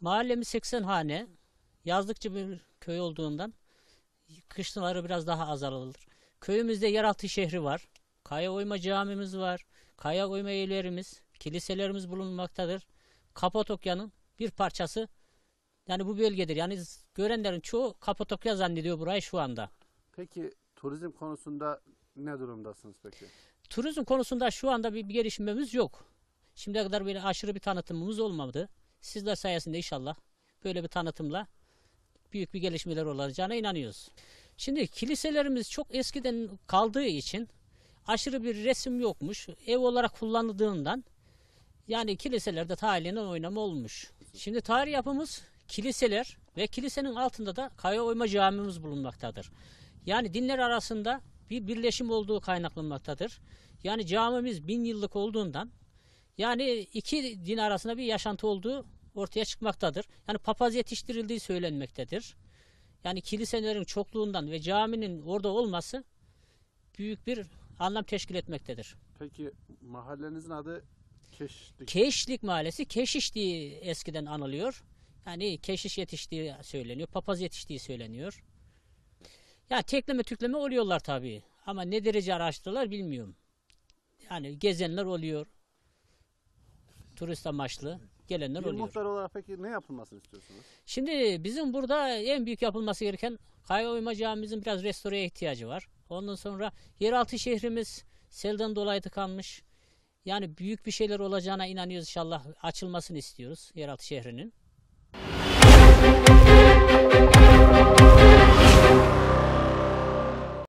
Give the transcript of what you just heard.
Mahallemiz 80 hane. Yazlıkçı bir köy olduğundan kışları biraz daha azalır. Köyümüzde yeraltı şehri var. Kaya Oyma camimiz var. Kaya Oyma evlerimiz, kiliselerimiz bulunmaktadır. Kapadokya'nın bir parçası yani bu bölgedir. Yani görenlerin çoğu Kapadokya zannediyor burayı şu anda. Peki turizm konusunda ne durumdasınız peki? Turizm konusunda şu anda bir, bir gelişmemiz yok. Şimdiye kadar böyle aşırı bir tanıtımımız olmadı. Sizler sayesinde inşallah böyle bir tanıtımla büyük bir gelişmeler olacağına inanıyoruz. Şimdi kiliselerimiz çok eskiden kaldığı için aşırı bir resim yokmuş. Ev olarak kullanıldığından yani kiliselerde tarihinin oynama olmuş. Şimdi tarih yapımız kiliseler ve kilisenin altında da Kaya Oyma Camimiz bulunmaktadır. Yani dinler arasında bir birleşim olduğu kaynaklanmaktadır. Yani camimiz bin yıllık olduğundan yani iki din arasında bir yaşantı olduğu ortaya çıkmaktadır. Yani papaz yetiştirildiği söylenmektedir. Yani kiliselerin çokluğundan ve caminin orada olması büyük bir anlam teşkil etmektedir. Peki mahallenizin adı Keşlik. Keşlik Mahallesi Keşiş diye eskiden anılıyor. Yani keşiş yetiştiği söyleniyor, papaz yetiştiği söyleniyor. Yani tekleme tükleme oluyorlar tabii ama ne derece araştırdılar bilmiyorum. Yani gezenler oluyor, turist amaçlı gelenler oluyor. Bir muhtar olarak peki ne yapılmasını istiyorsunuz? Şimdi bizim burada en büyük yapılması gereken Kaya Camimizin biraz restoreye ihtiyacı var. Ondan sonra yeraltı şehrimiz selden dolayı tıkanmış. Yani büyük bir şeyler olacağına inanıyoruz inşallah. Açılmasını istiyoruz yeraltı şehrinin.